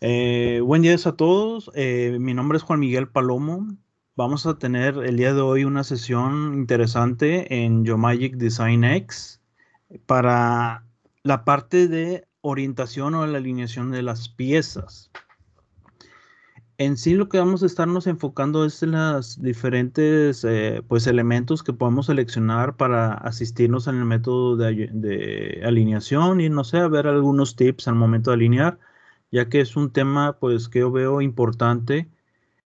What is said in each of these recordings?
Eh, buen día a todos. Eh, mi nombre es Juan Miguel Palomo. Vamos a tener el día de hoy una sesión interesante en Geomagic Design X para la parte de orientación o la alineación de las piezas. En sí lo que vamos a estarnos enfocando es en los diferentes eh, pues, elementos que podemos seleccionar para asistirnos en el método de, alineación y no sé, ver algunos tips al momento de alinear ya que es un tema pues que yo veo importante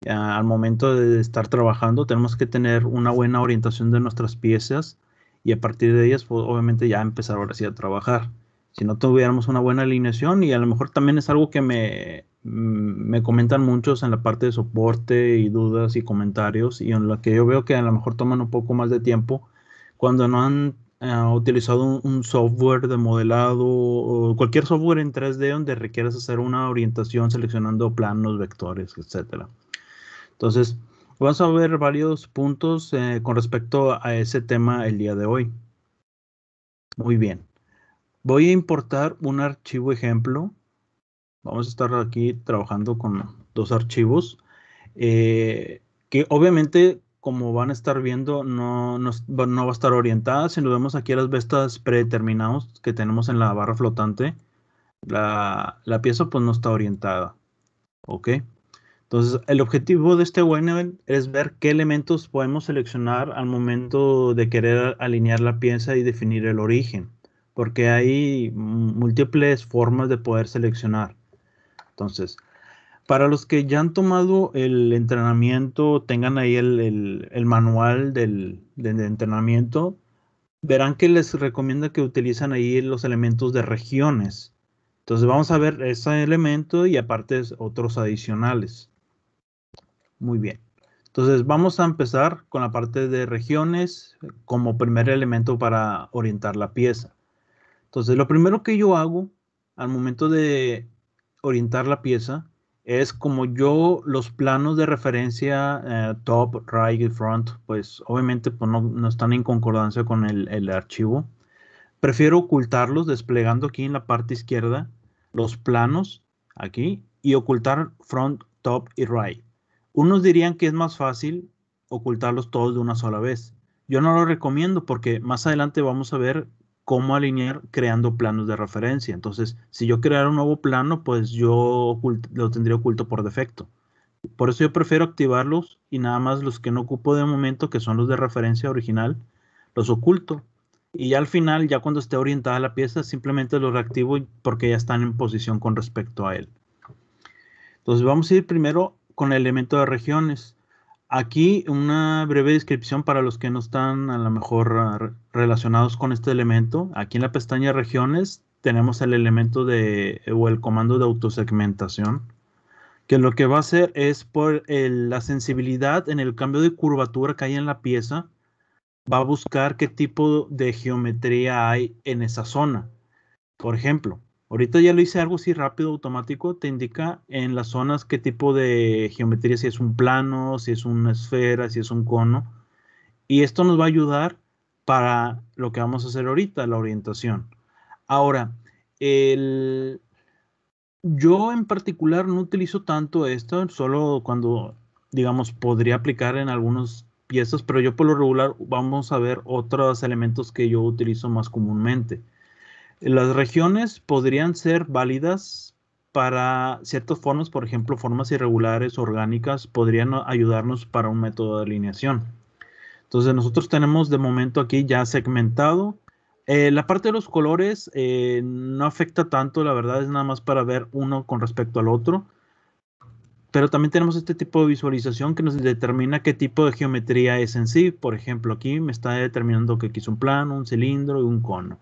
al momento de estar trabajando. Tenemos que tener una buena orientación de nuestras piezas y a partir de ellas pues, obviamente ya empezar ahora sí a trabajar. Si no tuviéramos una buena alineación y a lo mejor también es algo que me, mm, me comentan muchos en la parte de soporte y dudas y comentarios y en lo que yo veo que a lo mejor toman un poco más de tiempo cuando no han utilizado un, software de modelado o cualquier software en 3D donde requieras hacer una orientación seleccionando planos, vectores, etc. Entonces, vamos a ver varios puntos eh, con respecto a ese tema el día de hoy. Muy bien. Voy a importar un archivo ejemplo. Vamos a estar aquí trabajando con dos archivos. Eh, que obviamente como van a estar viendo, no, va a estar orientada. Si nos vemos aquí a las vestas predeterminadas que tenemos en la barra flotante, la, pieza pues no está orientada. ¿Ok? Entonces, el objetivo de este webinar es ver qué elementos podemos seleccionar al momento de querer alinear la pieza y definir el origen, porque hay múltiples formas de poder seleccionar. Entonces, para los que ya han tomado el entrenamiento, tengan ahí el, manual del, entrenamiento, verán que les recomienda que utilicen ahí los elementos de regiones. Entonces vamos a ver ese elemento y aparte otros adicionales. Muy bien. Entonces vamos a empezar con la parte de regiones como primer elemento para orientar la pieza. Entonces lo primero que yo hago al momento de orientar la pieza es como yo los planos de referencia eh, top, right y front, pues obviamente pues, no, están en concordancia con el, el, archivo. Prefiero ocultarlos desplegando aquí en la parte izquierda los planos aquí y ocultar front, top y right. Unos dirían que es más fácil ocultarlos todos de una sola vez. Yo no lo recomiendo porque más adelante vamos a ver cómo alinear creando planos de referencia. Entonces, si yo creara un nuevo plano, pues yo lo tendría oculto por defecto. Por eso yo prefiero activarlos y nada más los que no ocupo de momento, que son los de referencia original, los oculto. Y ya al final, ya cuando esté orientada la pieza, simplemente los reactivo porque ya están en posición con respecto a él. Entonces vamos a ir primero con el elemento de regiones. Aquí una breve descripción para los que no están a lo mejor ah, relacionados con este elemento. Aquí en la pestaña regiones tenemos el elemento de o el comando de autosegmentación que lo que va a hacer es por la sensibilidad en el cambio de curvatura que hay en la pieza, va a buscar qué tipo de geometría hay en esa zona. Por ejemplo, Ahorita ya lo hice algo así rápido, automático, te indica en las zonas qué tipo de geometría, si es un plano, si es una esfera, si es un cono. Y esto nos va a ayudar para lo que vamos a hacer ahorita, la orientación. Ahora, yo en particular no utilizo tanto esto, solo cuando, digamos, podría aplicar en algunas piezas, pero yo por lo regular vamos a ver otros elementos que yo utilizo más comúnmente. Las regiones podrían ser válidas para ciertas formas, por ejemplo, formas irregulares, orgánicas, podrían ayudarnos para un método de alineación. Entonces nosotros tenemos de momento aquí ya segmentado. Eh, la parte de los colores eh, no afecta tanto, la verdad es nada más para ver uno con respecto al otro. Pero también tenemos este tipo de visualización que nos determina qué tipo de geometría es en sí. Por ejemplo, aquí me está determinando que aquí es un plano, un cilindro y un cono.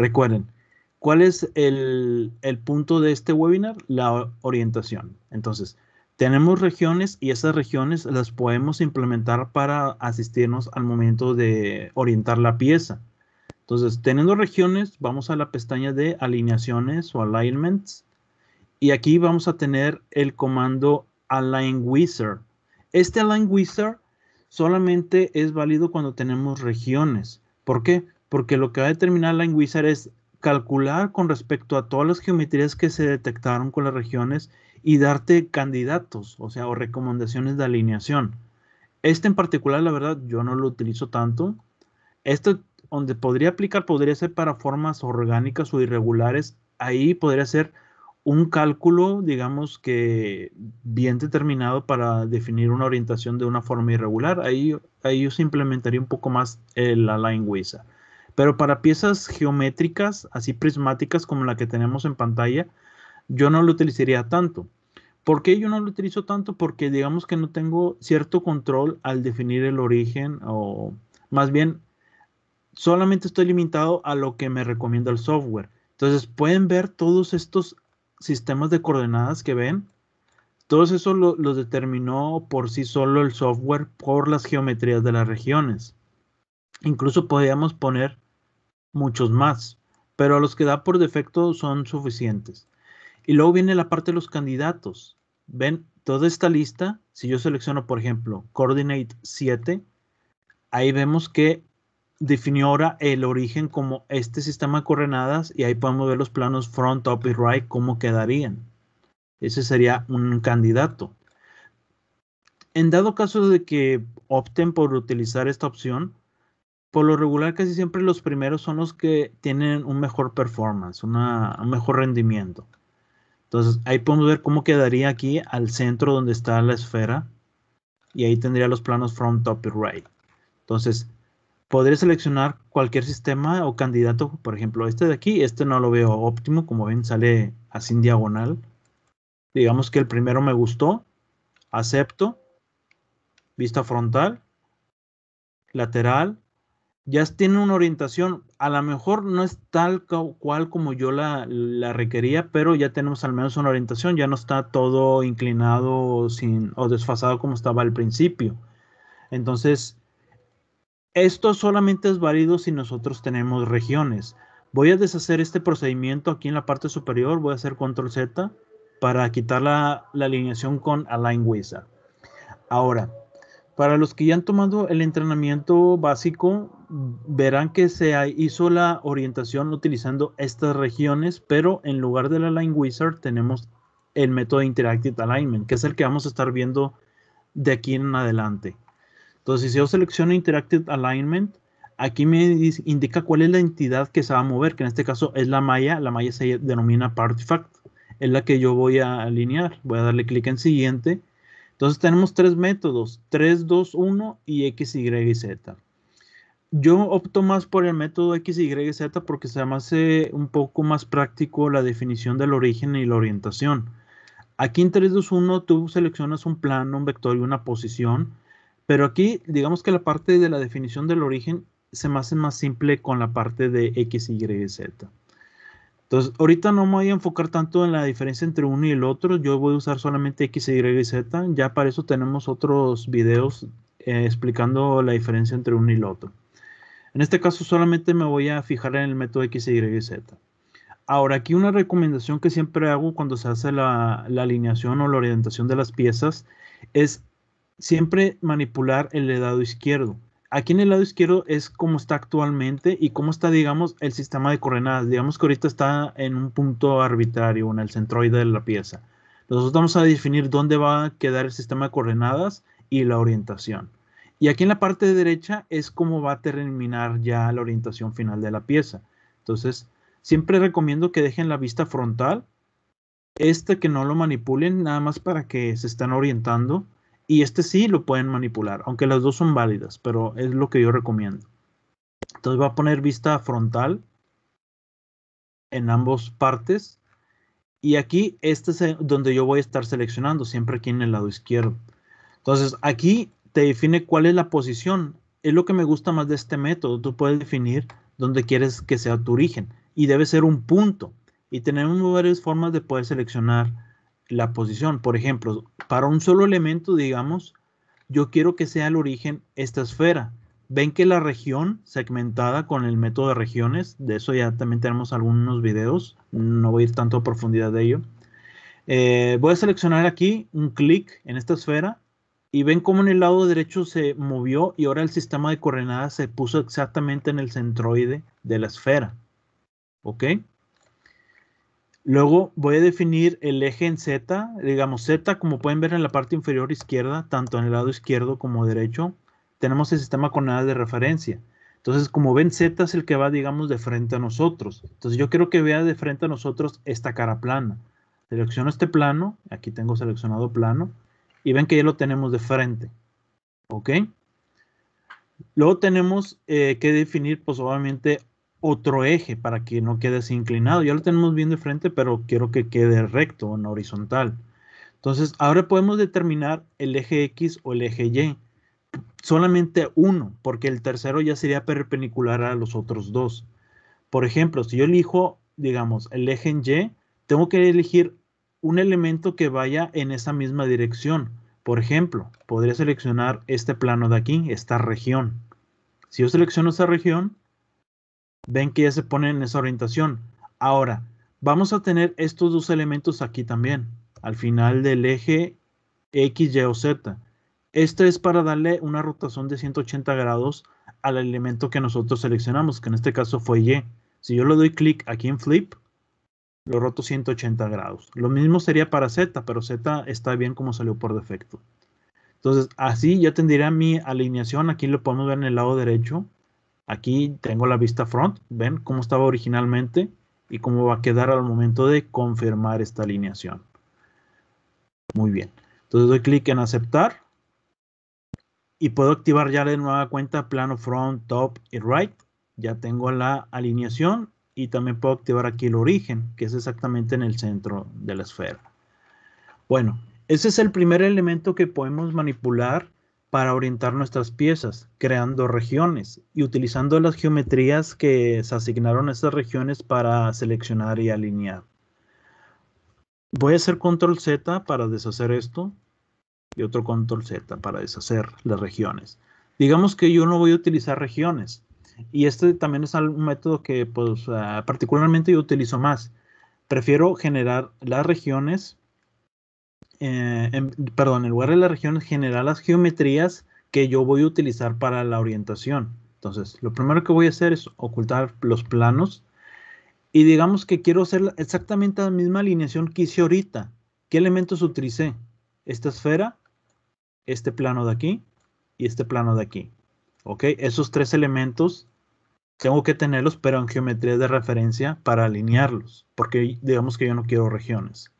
Recuerden, ¿cuál es el, punto de este webinar? La orientación. Entonces, tenemos regiones y esas regiones las podemos implementar para asistirnos al momento de orientar la pieza. Entonces, teniendo regiones, vamos a la pestaña de alineaciones o alignments. Y aquí vamos a tener el comando align wizard. Este align wizard solamente es válido cuando tenemos regiones. ¿Por qué? porque lo que va a determinar la Wizard es calcular con respecto a todas las geometrías que se detectaron con las regiones y darte candidatos, o sea, o recomendaciones de alineación. Este en particular, la verdad, yo no lo utilizo tanto. Este donde podría aplicar podría ser para formas orgánicas o irregulares. Ahí podría ser un cálculo, digamos que bien determinado para definir una orientación de una forma irregular. Ahí, ahí yo se implementaría un poco más la line pero para piezas geométricas, así prismáticas como la que tenemos en pantalla, yo no lo utilizaría tanto. ¿Por qué yo no lo utilizo tanto? Porque digamos que no tengo cierto control al definir el origen o más bien solamente estoy limitado a lo que me recomienda el software. Entonces pueden ver todos estos sistemas de coordenadas que ven. Todos eso los determinó por sí solo el software por las geometrías de las regiones. Incluso podríamos poner muchos más, pero los que da por defecto son suficientes. Y luego viene la parte de los candidatos. Ven, toda esta lista, si yo selecciono, por ejemplo, Coordinate 7, ahí vemos que definió ahora el origen como este sistema de coordenadas y ahí podemos ver los planos front, top y right, cómo quedarían. Ese sería un candidato. En dado caso de que opten por utilizar esta opción, por lo regular casi siempre los primeros son los que tienen un mejor performance, un mejor rendimiento. Entonces ahí podemos ver cómo quedaría aquí al centro donde está la esfera y ahí tendría los planos front, top y right. Entonces podría seleccionar cualquier sistema o candidato, por ejemplo este de aquí, este no lo veo óptimo, como ven sale así en diagonal. Digamos que el primero me gustó, acepto, vista frontal, lateral, ya tiene una orientación, a lo mejor no es tal cual como yo la, requería, pero ya tenemos al menos una orientación, ya no está todo inclinado sin, o desfasado como estaba al principio. Entonces, esto solamente es válido si nosotros tenemos regiones. Voy a deshacer este procedimiento aquí en la parte superior, voy a hacer control Z para quitar la, alineación con Align Wizard. Ahora, para los que ya han tomado el entrenamiento básico, verán que se hizo la orientación utilizando estas regiones, pero en lugar de la Line Wizard tenemos el método Interactive Alignment, que es el que vamos a estar viendo de aquí en adelante. Entonces, si yo selecciono Interactive Alignment, aquí me indica cuál es la entidad que se va a mover, que en este caso es la malla. La malla se denomina Partifact, es la que yo voy a alinear. Voy a darle clic en siguiente. Entonces tenemos tres métodos, 3, 2, 1 y X, Y y Z yo opto más por el método x, XYZ porque se me hace un poco más práctico la definición del origen y la orientación. Aquí en 321 tú seleccionas un plano, un vector y una posición, pero aquí digamos que la parte de la definición del origen se me hace más simple con la parte de x, XYZ. Entonces, ahorita no me voy a enfocar tanto en la diferencia entre uno y el otro. Yo voy a usar solamente x, y, z. Ya para eso tenemos otros videos eh, explicando la diferencia entre uno y el otro. En este caso solamente me voy a fijar en el método X, Y Z. Ahora, aquí una recomendación que siempre hago cuando se hace la, la, alineación o la orientación de las piezas es siempre manipular el lado izquierdo. Aquí en el lado izquierdo es como está actualmente y cómo está, digamos, el sistema de coordenadas. Digamos que ahorita está en un punto arbitrario, en el centroide de la pieza. Nosotros vamos a definir dónde va a quedar el sistema de coordenadas y la orientación. Y aquí en la parte derecha es como va a terminar ya la orientación final de la pieza. Entonces, siempre recomiendo que dejen la vista frontal, este que no lo manipulen, nada más para que se están orientando. Y este sí lo pueden manipular, aunque las dos son válidas, pero es lo que yo recomiendo. Entonces va a poner vista frontal en ambos partes. Y aquí, este es donde yo voy a estar seleccionando, siempre aquí en el lado izquierdo. Entonces, aquí te define cuál es la posición. Es lo que me gusta más de este método. Tú puedes definir dónde quieres que sea tu origen y debe ser un punto. Y tenemos varias formas de poder seleccionar la posición. Por ejemplo, para un solo elemento, digamos, yo quiero que sea el origen esta esfera. Ven que la región segmentada con el método de regiones, de eso ya también tenemos algunos videos, no voy a ir tanto a profundidad de ello. Eh, voy a seleccionar aquí un clic en esta esfera y ven cómo en el lado derecho se movió y ahora el sistema de coordenadas se puso exactamente en el centroide de la esfera. ¿Ok? Luego voy a definir el eje en Z, digamos Z, como pueden ver en la parte inferior izquierda, tanto en el lado izquierdo como derecho, tenemos el sistema de coordenadas de referencia. Entonces, como ven, Z es el que va, digamos, de frente a nosotros. Entonces, yo quiero que vea de frente a nosotros esta cara plana. Selecciono este plano, aquí tengo seleccionado plano, y ven que ya lo tenemos de frente. ¿Ok? Luego tenemos eh, que definir, pues obviamente, otro eje para que no quede así inclinado. Ya lo tenemos bien de frente, pero quiero que quede recto, no horizontal. Entonces, ahora podemos determinar el eje X o el eje Y. Solamente uno, porque el tercero ya sería perpendicular a los otros dos. Por ejemplo, si yo elijo, digamos, el eje en Y, tengo que elegir un elemento que vaya en esa misma dirección. Por ejemplo, podría seleccionar este plano de aquí, esta región. Si yo selecciono esa región, ven que ya se pone en esa orientación. Ahora, vamos a tener estos dos elementos aquí también, al final del eje X, Y o Z. Esto es para darle una rotación de 180 grados al elemento que nosotros seleccionamos, que en este caso fue Y. Si yo le doy clic aquí en Flip, lo roto 180 grados. Lo mismo sería para Z, pero Z está bien como salió por defecto. Entonces, así ya tendría mi alineación. Aquí lo podemos ver en el lado derecho. Aquí tengo la vista front. ¿Ven cómo estaba originalmente? Y cómo va a quedar al momento de confirmar esta alineación. Muy bien. Entonces doy clic en aceptar. Y puedo activar ya de nueva cuenta plano front, top y right. Ya tengo la alineación y también puedo activar aquí el origen, que es exactamente en el centro de la esfera. Bueno, ese es el primer elemento que podemos manipular para orientar nuestras piezas, creando regiones y utilizando las geometrías que se asignaron a esas regiones para seleccionar y alinear. Voy a hacer control Z para deshacer esto y otro control Z para deshacer las regiones. Digamos que yo no voy a utilizar regiones, y este también es un método que pues, ah, particularmente yo utilizo más. Prefiero generar las regiones, eh, perdón, en lugar de las regiones, generar las geometrías que yo voy a utilizar para la orientación. Entonces, lo primero que voy a hacer es ocultar los planos y digamos que quiero hacer exactamente la misma alineación que hice ahorita. ¿Qué elementos utilicé? Esta esfera, este plano de aquí y este plano de aquí. ¿ok? Esos tres elementos tengo que tenerlos, pero en geometría de referencia para alinearlos, porque digamos que yo no quiero regiones.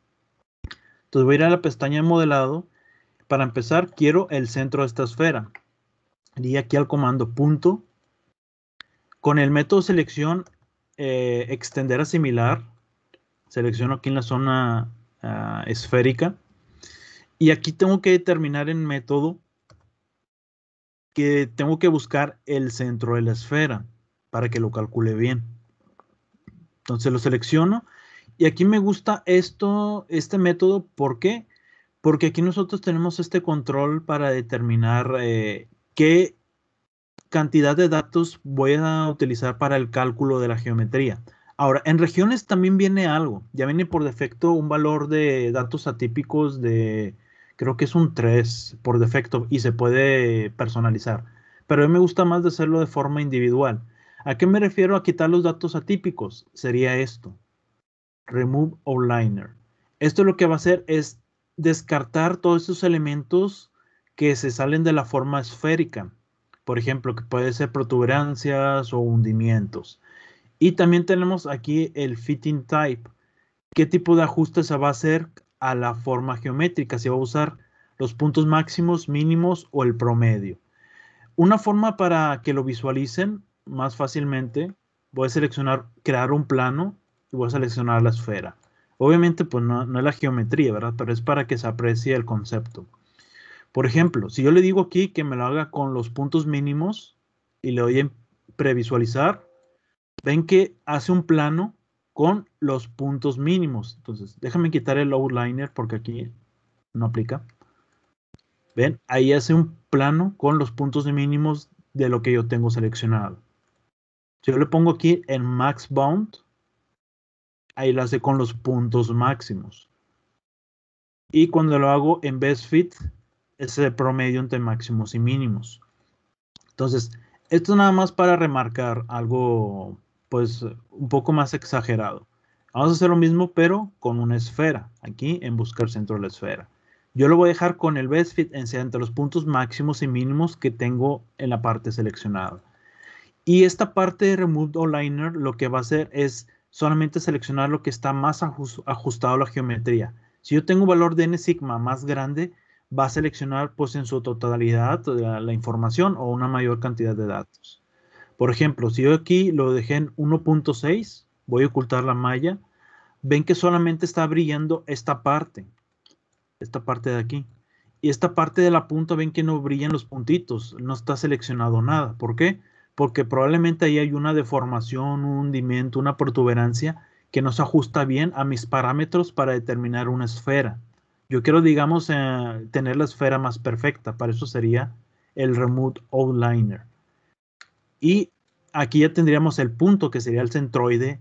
Entonces voy a ir a la pestaña de modelado. Para empezar, quiero el centro de esta esfera. y aquí al comando punto. Con el método selección eh, extender a similar, selecciono aquí en la zona ah, esférica. Y aquí tengo que determinar en método que tengo que buscar el centro de la esfera para que lo calcule bien. Entonces lo selecciono y aquí me gusta esto, este método, ¿por qué? Porque aquí nosotros tenemos este control para determinar eh, qué cantidad de datos voy a utilizar para el cálculo de la geometría. Ahora, en regiones también viene algo, ya viene por defecto un valor de datos atípicos de, creo que es un 3 por defecto y se puede personalizar. Pero a mí me gusta más de hacerlo de forma individual. ¿A qué me refiero a quitar los datos atípicos? Sería esto. Remove liner. Esto lo que va a hacer es descartar todos esos elementos que se salen de la forma esférica. Por ejemplo, que puede ser protuberancias o hundimientos. Y también tenemos aquí el Fitting Type. ¿Qué tipo de ajuste se va a hacer a la forma geométrica, si va a usar los puntos máximos, mínimos o el promedio. Una forma para que lo visualicen más fácilmente, voy a seleccionar, crear un plano y voy a seleccionar la esfera. Obviamente, pues no, no es la geometría, ¿verdad? Pero es para que se aprecie el concepto. Por ejemplo, si yo le digo aquí que me lo haga con los puntos mínimos y le doy en previsualizar, ven que hace un plano con los puntos mínimos. Entonces, déjame quitar el outliner porque aquí no aplica. ¿Ven? Ahí hace un plano con los puntos mínimos de lo que yo tengo seleccionado. Si yo le pongo aquí en max bound, ahí lo hace con los puntos máximos. Y cuando lo hago en best fit, es el promedio entre máximos y mínimos. Entonces, esto es nada más para remarcar algo pues un poco más exagerado. Vamos a hacer lo mismo pero con una esfera, aquí en buscar centro de la esfera. Yo lo voy a dejar con el best fit entre los puntos máximos y mínimos que tengo en la parte seleccionada. Y esta parte de Remove Aligner lo que va a hacer es solamente seleccionar lo que está más ajustado a la geometría. Si yo tengo un valor de n sigma más grande, va a seleccionar pues en su totalidad la información o una mayor cantidad de datos. Por ejemplo, si yo aquí lo dejé en 1.6, voy a ocultar la malla, ven que solamente está brillando esta parte, esta parte de aquí. Y esta parte de la punta, ven que no brillan los puntitos, no está seleccionado nada. ¿Por qué? Porque probablemente ahí hay una deformación, un hundimiento, una protuberancia que no se ajusta bien a mis parámetros para determinar una esfera. Yo quiero, digamos, eh, tener la esfera más perfecta. Para eso sería el Remote Outliner. Y aquí ya tendríamos el punto que sería el centroide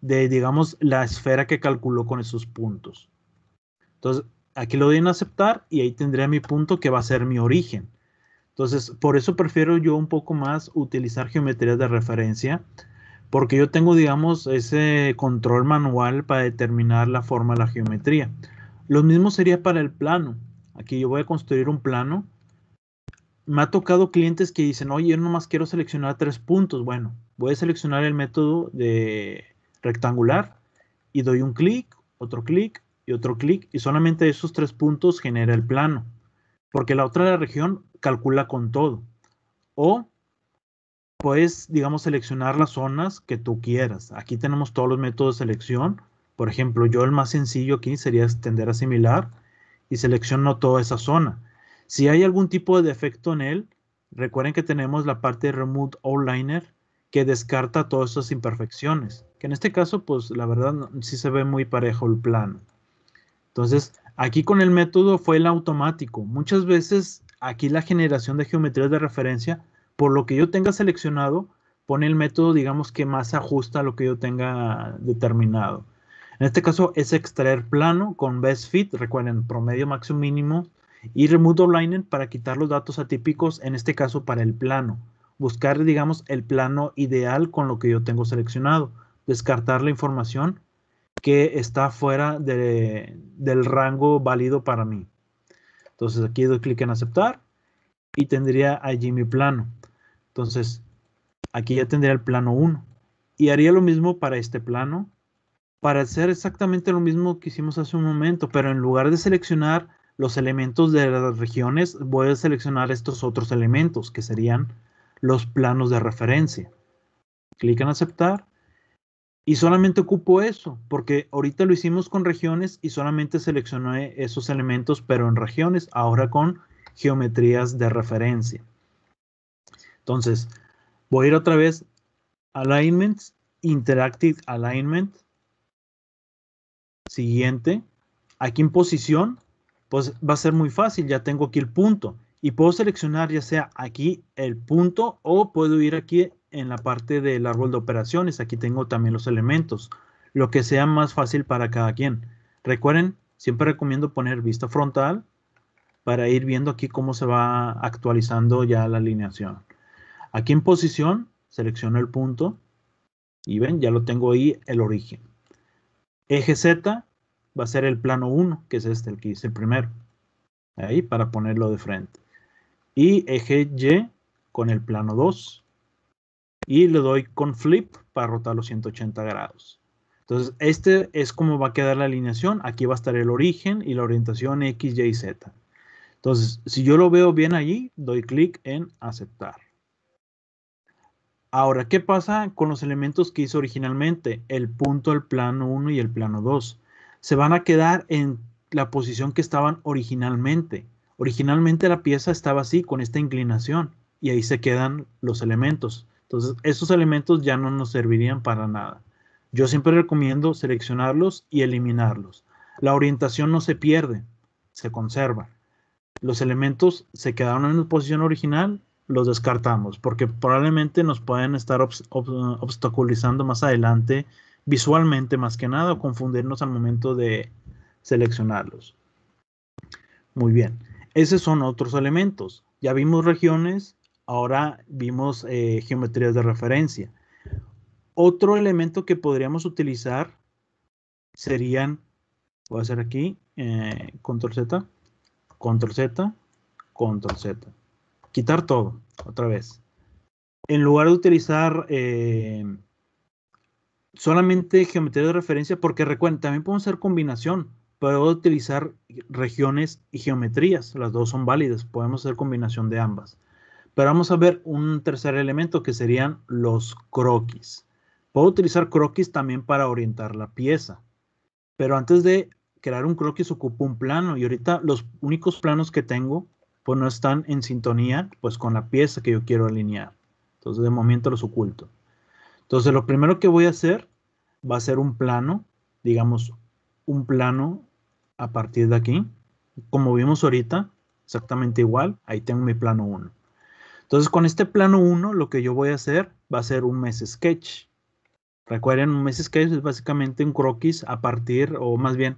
de, digamos, la esfera que calculó con esos puntos. Entonces, aquí lo doy en aceptar y ahí tendría mi punto que va a ser mi origen. Entonces, por eso prefiero yo un poco más utilizar geometría de referencia, porque yo tengo, digamos, ese control manual para determinar la forma de la geometría. Lo mismo sería para el plano. Aquí yo voy a construir un plano me ha tocado clientes que dicen, oye, yo nomás quiero seleccionar tres puntos. Bueno, voy a seleccionar el método de rectangular y doy un clic, otro clic y otro clic y solamente esos tres puntos genera el plano. Porque la otra la región calcula con todo. O puedes, digamos, seleccionar las zonas que tú quieras. Aquí tenemos todos los métodos de selección. Por ejemplo, yo el más sencillo aquí sería extender a similar y selecciono toda esa zona si hay algún tipo de defecto en él, recuerden que tenemos la parte de Remote Outliner que descarta todas esas imperfecciones. Que en este caso, pues la verdad sí se ve muy parejo el plano. Entonces, aquí con el método fue el automático. Muchas veces aquí la generación de geometrías de referencia, por lo que yo tenga seleccionado, pone el método, digamos, que más ajusta a lo que yo tenga determinado. En este caso es extraer plano con best fit, recuerden, promedio máximo mínimo, y remove linen para quitar los datos atípicos, en este caso para el plano. Buscar, digamos, el plano ideal con lo que yo tengo seleccionado. Descartar la información que está fuera del rango válido para mí. Entonces aquí doy clic en aceptar y tendría allí mi plano. Entonces aquí ya tendría el plano 1. Y haría lo mismo para este plano, para hacer exactamente lo mismo que hicimos hace un momento, pero en lugar de seleccionar los elementos de las regiones, voy a seleccionar estos otros elementos que serían los planos de referencia. Clic en aceptar y solamente ocupo eso, porque ahorita lo hicimos con regiones y solamente seleccioné esos elementos, pero en regiones, ahora con geometrías de referencia. Entonces, voy a ir otra vez Alignments, Interactive Alignment. Siguiente. Aquí en posición pues va a ser muy fácil, ya tengo aquí el punto y puedo seleccionar ya sea aquí el punto o puedo ir aquí en la parte del árbol de operaciones, aquí tengo también los elementos, lo que sea más fácil para cada quien. Recuerden, siempre recomiendo poner vista frontal para ir viendo aquí cómo se va actualizando ya la alineación. Aquí en posición selecciono el punto y ven, ya lo tengo ahí el origen. Eje Z, va a ser el plano 1, que es este, el que hice primero. Ahí, para ponerlo de frente. Y eje Y con el plano 2. Y le doy con flip para rotar los 180 grados. Entonces, este es como va a quedar la alineación. Aquí va a estar el origen y la orientación X, Y y Z. Entonces, si yo lo veo bien allí, doy clic en aceptar. Ahora, ¿qué pasa con los elementos que hice originalmente? El punto, el plano 1 y el plano 2 se van a quedar en la posición que estaban originalmente. Originalmente la pieza estaba así, con esta inclinación, y ahí se quedan los elementos. Entonces, esos elementos ya no nos servirían para nada. Yo siempre recomiendo seleccionarlos y eliminarlos. La orientación no se pierde, se conserva. Los elementos se quedaron en la posición original, los descartamos, porque probablemente nos pueden estar obstaculizando más adelante visualmente más que nada o confundirnos al momento de seleccionarlos. Muy bien, esos son otros elementos. Ya vimos regiones, ahora vimos eh, geometrías de referencia. Otro elemento que podríamos utilizar serían, voy a hacer aquí, eh, control Z, control Z, control Z. Quitar todo, otra vez. En lugar de utilizar eh, solamente geometría de referencia, porque recuerden, también podemos hacer combinación. Puedo utilizar regiones y geometrías, las dos son válidas, podemos hacer combinación de ambas. Pero vamos a ver un tercer elemento que serían los croquis. Puedo utilizar croquis también para orientar la pieza. Pero antes de crear un croquis ocupo un plano y ahorita los únicos planos que tengo pues no están en sintonía pues con la pieza que yo quiero alinear. Entonces de momento los oculto. Entonces, lo primero que voy a hacer va a ser un plano, digamos, un plano a partir de aquí. Como vimos ahorita, exactamente igual, ahí tengo mi plano 1. Entonces, con este plano 1, lo que yo voy a hacer va a ser un mes sketch. Recuerden, un mes sketch es básicamente un croquis a partir, o más bien,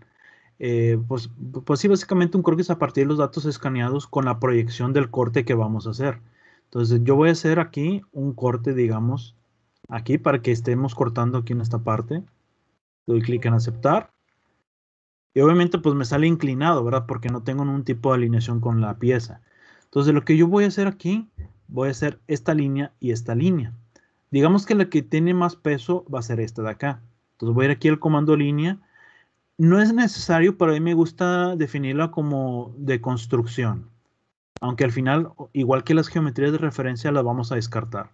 eh, pues, pues sí, básicamente un croquis a partir de los datos escaneados con la proyección del corte que vamos a hacer. Entonces, yo voy a hacer aquí un corte, digamos, aquí para que estemos cortando aquí en esta parte. Doy clic en aceptar. Y obviamente pues me sale inclinado, ¿verdad? Porque no tengo ningún tipo de alineación con la pieza. Entonces lo que yo voy a hacer aquí, voy a hacer esta línea y esta línea. Digamos que la que tiene más peso va a ser esta de acá. Entonces voy a ir aquí al comando línea. No es necesario, pero a mí me gusta definirla como de construcción. Aunque al final, igual que las geometrías de referencia, las vamos a descartar.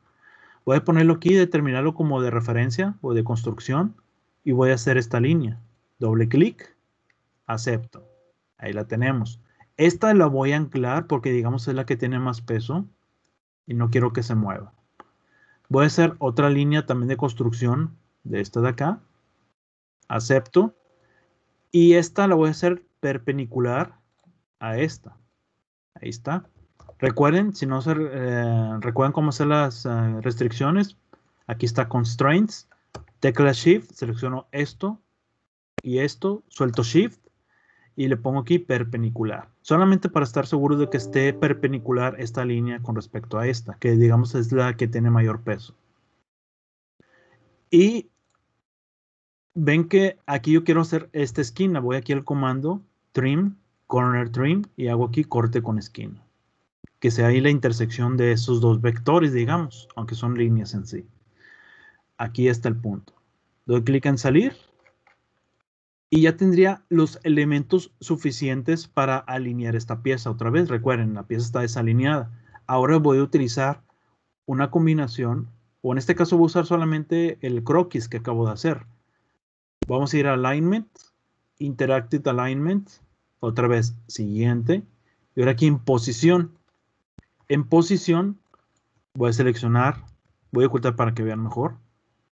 Voy a ponerlo aquí y determinarlo como de referencia o de construcción y voy a hacer esta línea. Doble clic, acepto. Ahí la tenemos. Esta la voy a anclar porque digamos es la que tiene más peso y no quiero que se mueva. Voy a hacer otra línea también de construcción de esta de acá. Acepto. Y esta la voy a hacer perpendicular a esta. Ahí está. Recuerden, si no se eh, recuerdan cómo hacer las eh, restricciones, aquí está constraints, tecla shift, selecciono esto y esto, suelto shift y le pongo aquí perpendicular. Solamente para estar seguro de que esté perpendicular esta línea con respecto a esta, que digamos es la que tiene mayor peso. Y ven que aquí yo quiero hacer esta esquina. Voy aquí al comando trim, corner trim y hago aquí corte con esquina que sea ahí la intersección de esos dos vectores, digamos, aunque son líneas en sí. Aquí está el punto. Doy clic en salir y ya tendría los elementos suficientes para alinear esta pieza otra vez. Recuerden, la pieza está desalineada. Ahora voy a utilizar una combinación, o en este caso voy a usar solamente el croquis que acabo de hacer. Vamos a ir a Alignment, Interactive Alignment, otra vez, siguiente. Y ahora aquí en posición, en posición, voy a seleccionar, voy a ocultar para que vean mejor,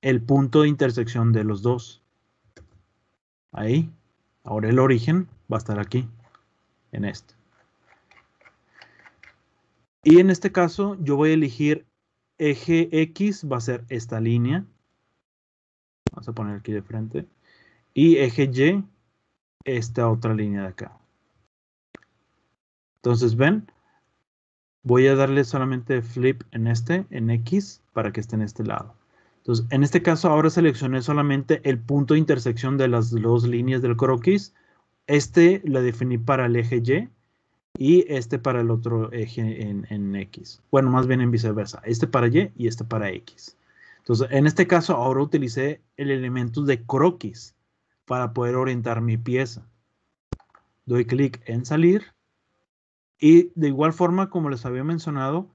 el punto de intersección de los dos. Ahí. Ahora el origen va a estar aquí, en este. Y en este caso, yo voy a elegir eje X, va a ser esta línea. Vamos a poner aquí de frente. Y eje Y, esta otra línea de acá. Entonces, ven, voy a darle solamente flip en este, en X, para que esté en este lado. Entonces, en este caso ahora seleccioné solamente el punto de intersección de las dos líneas del croquis. Este lo definí para el eje Y y este para el otro eje en, en X. Bueno, más bien en viceversa. Este para Y y este para X. Entonces, en este caso ahora utilicé el elemento de croquis para poder orientar mi pieza. Doy clic en salir y de igual forma, como les había mencionado,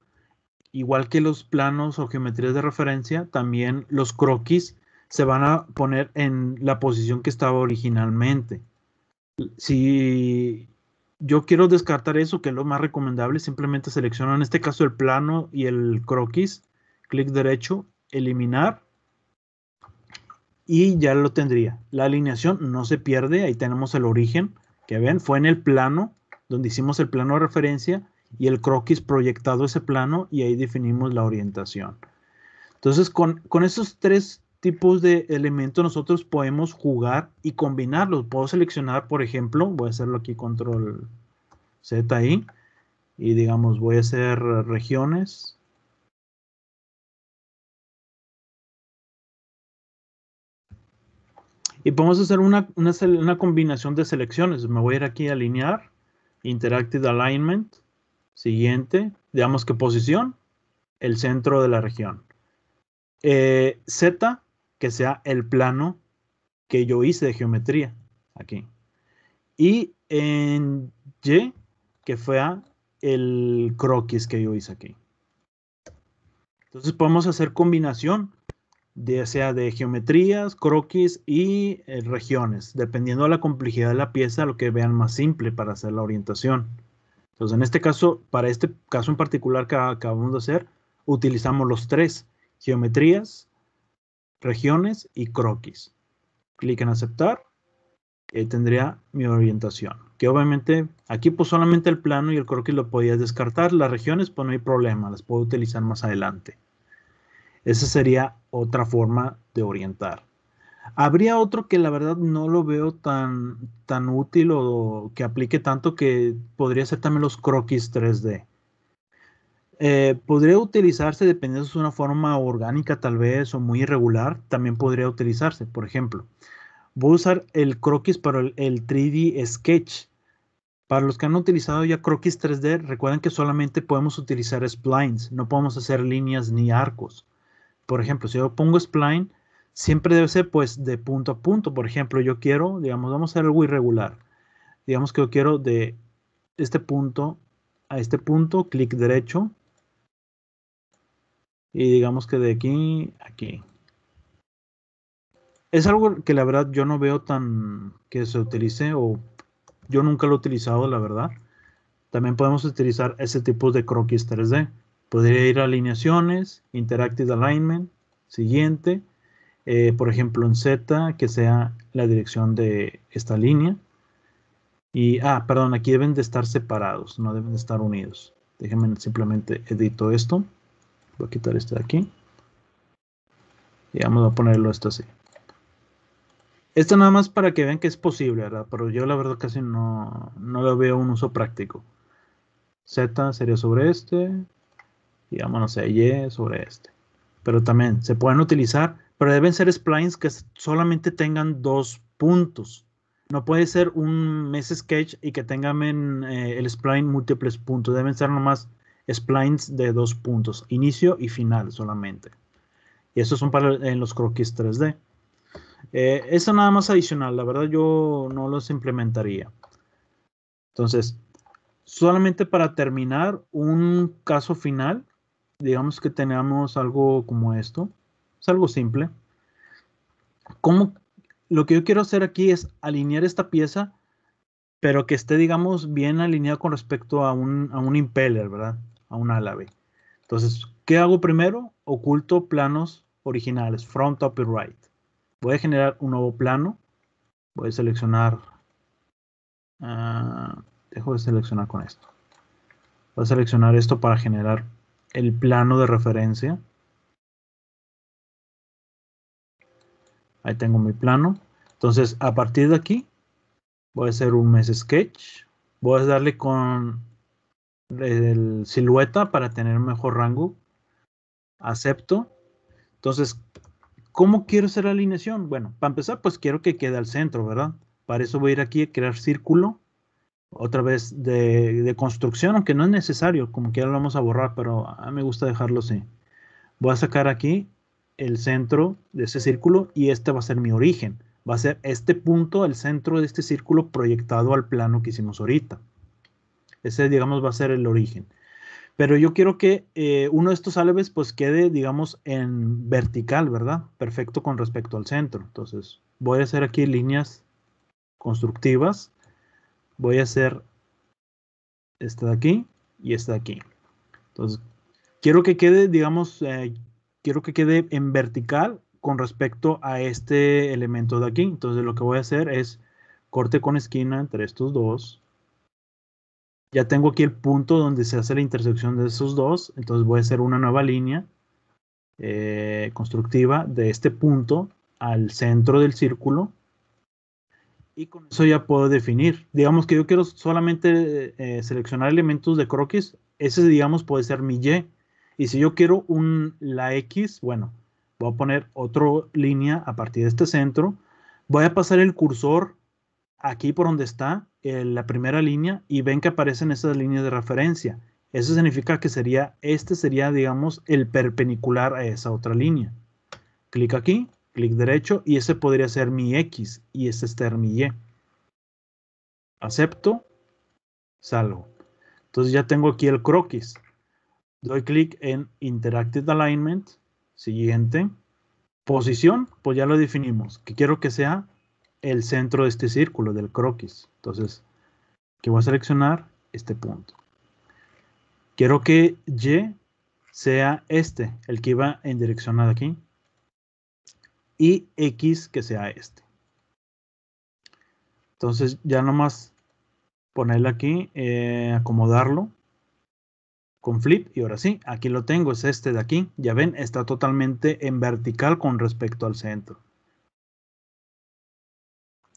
igual que los planos o geometrías de referencia, también los croquis se van a poner en la posición que estaba originalmente. Si yo quiero descartar eso, que es lo más recomendable, simplemente selecciono en este caso el plano y el croquis, clic derecho, eliminar y ya lo tendría. La alineación no se pierde, ahí tenemos el origen, que ven, fue en el plano donde hicimos el plano de referencia y el croquis proyectado ese plano y ahí definimos la orientación. Entonces, con, con esos tres tipos de elementos nosotros podemos jugar y combinarlos. Puedo seleccionar, por ejemplo, voy a hacerlo aquí control Z ahí, y digamos voy a hacer regiones. Y podemos hacer una, una combinación de selecciones. Me voy a ir aquí a alinear. Interactive Alignment. Siguiente, digamos que posición, el centro de la región. Eh, Z, que sea el plano que yo hice de geometría aquí. Y en Y, que fue el croquis que yo hice aquí. Entonces podemos hacer combinación ya sea de geometrías, croquis y eh, regiones, dependiendo de la complejidad de la pieza, lo que vean más simple para hacer la orientación. Entonces, en este caso, para este caso en particular que acabamos de hacer, utilizamos los tres, geometrías, regiones y croquis. Clic en aceptar, y eh, tendría mi orientación. Que obviamente, aquí pues solamente el plano y el croquis lo podías descartar, las regiones pues no hay problema, las puedo utilizar más adelante. Esa sería otra forma de orientar. Habría otro que la verdad no lo veo tan, tan útil o que aplique tanto que podría ser también los croquis 3D. Eh, podría utilizarse dependiendo de una forma orgánica tal vez o muy irregular, también podría utilizarse. Por ejemplo, voy a usar el croquis para el 3D Sketch. Para los que han utilizado ya croquis 3D, recuerden que solamente podemos utilizar splines, no podemos hacer líneas ni arcos. Por ejemplo, si yo pongo spline, siempre debe ser pues de punto a punto. Por ejemplo, yo quiero, digamos, vamos a hacer algo irregular. Digamos que yo quiero de este punto a este punto, clic derecho. Y digamos que de aquí, a aquí. Es algo que la verdad yo no veo tan que se utilice o yo nunca lo he utilizado, la verdad. También podemos utilizar ese tipo de croquis 3D. Podría ir a alineaciones, interactive alignment, siguiente. Eh, por ejemplo, en Z, que sea la dirección de esta línea. Y, ah, perdón, aquí deben de estar separados, no deben de estar unidos. Déjenme simplemente edito esto. Voy a quitar este de aquí. Y vamos a ponerlo esto así. Esto nada más para que vean que es posible, ¿verdad? Pero yo la verdad casi no, no veo un uso práctico. Z sería sobre este, digamos, no Y sobre este. Pero también se pueden utilizar, pero deben ser splines que solamente tengan dos puntos. No puede ser un mes sketch y que tengan eh, el spline múltiples puntos. Deben ser nomás splines de dos puntos, inicio y final solamente. Y eso son para en los croquis 3D. Eh, eso nada más adicional, la verdad yo no los implementaría. Entonces, solamente para terminar, un caso final digamos que tenemos algo como esto, es algo simple. lo que yo quiero hacer aquí es alinear esta pieza, pero que esté, digamos, bien alineada con respecto a un, impeller, ¿verdad? A un alave. Entonces, ¿qué hago primero? Oculto planos originales, front, top y right. Voy a generar un nuevo plano. Voy a seleccionar... Ah, dejo de seleccionar con esto. Voy a seleccionar esto para generar el plano de referencia. Ahí tengo mi plano. Entonces, a partir de aquí, voy a hacer un mes sketch. Voy a darle con el silueta para tener mejor rango. Acepto. Entonces, ¿cómo quiero hacer la alineación? Bueno, para empezar, pues quiero que quede al centro, ¿verdad? Para eso voy a ir aquí a crear círculo otra vez de, construcción, aunque no es necesario, como que lo vamos a borrar, pero a mí me gusta dejarlo así. Voy a sacar aquí el centro de ese círculo y este va a ser mi origen. Va a ser este punto, el centro de este círculo proyectado al plano que hicimos ahorita. Ese, digamos, va a ser el origen. Pero yo quiero que eh, uno de estos álabes, pues quede, digamos, en vertical, ¿verdad? Perfecto con respecto al centro. Entonces, voy a hacer aquí líneas constructivas voy a hacer esta de aquí y esta de aquí. Entonces, quiero que quede, digamos, eh, quiero que quede en vertical con respecto a este elemento de aquí. Entonces, lo que voy a hacer es corte con esquina entre estos dos. Ya tengo aquí el punto donde se hace la intersección de esos dos. Entonces, voy a hacer una nueva línea eh, constructiva de este punto al centro del círculo y con eso ya puedo definir. Digamos que yo quiero solamente eh, seleccionar elementos de croquis, ese digamos puede ser mi Y. Y si yo quiero un, la X, bueno, voy a poner otra línea a partir de este centro. Voy a pasar el cursor aquí por donde está eh, la primera línea y ven que aparecen esas líneas de referencia. Eso significa que sería, este sería, digamos, el perpendicular a esa otra línea. Clic aquí clic derecho y ese podría ser mi X y este ser mi Y. Acepto, salgo. Entonces ya tengo aquí el croquis. Doy clic en Interactive Alignment, siguiente. Posición, pues ya lo definimos, que quiero que sea el centro de este círculo, del croquis. Entonces, que voy a seleccionar este punto. Quiero que Y sea este, el que iba en dirección aquí y X que sea este. Entonces ya nomás Ponerle aquí, eh, acomodarlo con flip y ahora sí, aquí lo tengo, es este de aquí. Ya ven, está totalmente en vertical con respecto al centro.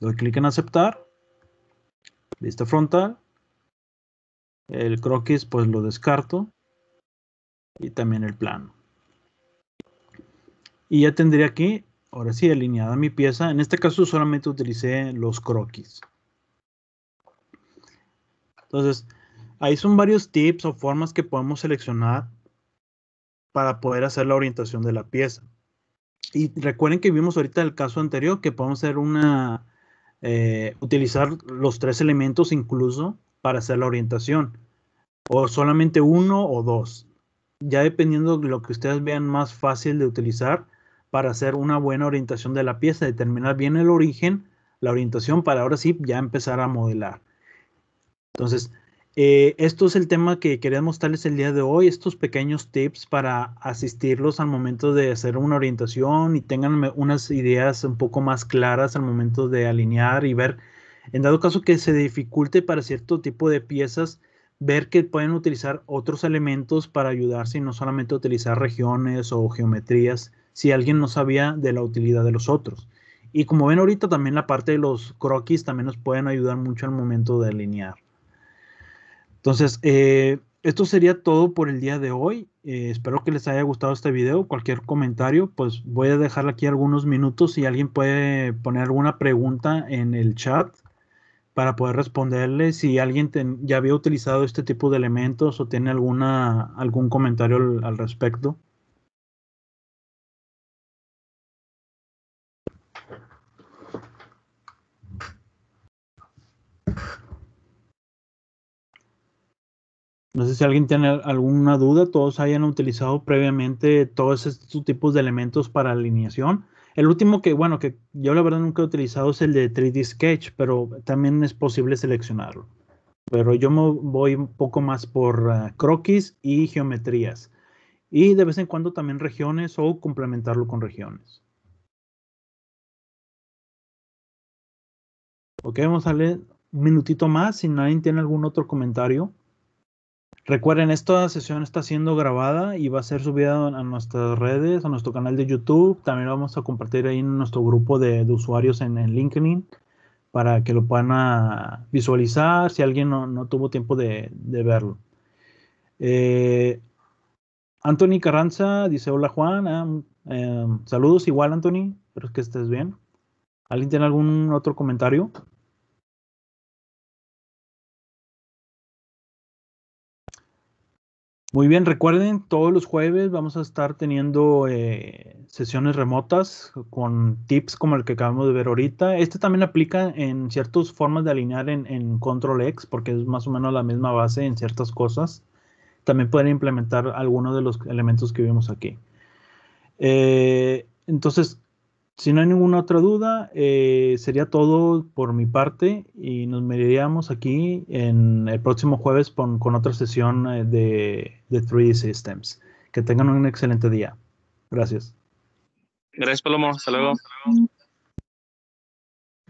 Doy clic en aceptar. Vista frontal. El croquis pues lo descarto. Y también el plano. Y ya tendría aquí ahora sí alineada mi pieza. En este caso solamente utilicé los croquis. Entonces, ahí son varios tips o formas que podemos seleccionar para poder hacer la orientación de la pieza. Y recuerden que vimos ahorita el caso anterior que podemos hacer una, eh, utilizar los tres elementos incluso para hacer la orientación. O solamente uno o dos. Ya dependiendo de lo que ustedes vean más fácil de utilizar, para hacer una buena orientación de la pieza, determinar bien el origen, la orientación para ahora sí ya empezar a modelar. Entonces, eh, esto es el tema que quería mostrarles el día de hoy, estos pequeños tips para asistirlos al momento de hacer una orientación y tengan unas ideas un poco más claras al momento de alinear y ver, en dado caso que se dificulte para cierto tipo de piezas, ver que pueden utilizar otros elementos para ayudarse y no solamente utilizar regiones o geometrías si alguien no sabía de la utilidad de los otros. Y como ven ahorita, también la parte de los croquis también nos pueden ayudar mucho al momento de alinear. Entonces, eh, esto sería todo por el día de hoy. Eh, espero que les haya gustado este video. Cualquier comentario, pues voy a dejar aquí algunos minutos. Si alguien puede poner alguna pregunta en el chat para poder responderle. Si alguien ya había utilizado este tipo de elementos o tiene alguna, algún comentario al respecto. No sé si alguien tiene alguna duda, todos hayan utilizado previamente todos estos tipos de elementos para alineación. El último que, bueno, que yo la verdad nunca he utilizado es el de 3D Sketch, pero también es posible seleccionarlo. Pero yo me voy un poco más por eh, croquis y geometrías. Y de vez en cuando también regiones o complementarlo con regiones. Ok, vamos a leer, minutito más si nadie tiene algún otro comentario. Recuerden, esta sesión está siendo grabada y va a ser subida a nuestras redes, a nuestro canal de YouTube. También vamos a compartir ahí en nuestro grupo de, usuarios en, LinkedIn para que lo puedan ah, visualizar si alguien no, tuvo tiempo de, verlo. Eh, Anthony Carranza dice: Hola Juan, ah, eh, saludos igual, Anthony. Espero que estés bien. ¿Alguien tiene algún otro comentario? Muy bien, recuerden, todos los jueves vamos a estar teniendo eh, sesiones remotas con tips como el que acabamos de ver ahorita. Este también aplica en ciertas formas de alinear en, Control X, porque es más o menos la misma base en ciertas cosas. También pueden implementar algunos de los elementos que vimos aquí. Eh, entonces, si no hay ninguna otra duda, eh, sería todo por mi parte y nos veríamos aquí en el próximo jueves con, otra sesión eh, de, de 3D Systems. Que tengan un excelente día. Gracias. Gracias, Palomo. Hasta luego.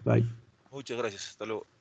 Bye. Muchas gracias. Hasta luego.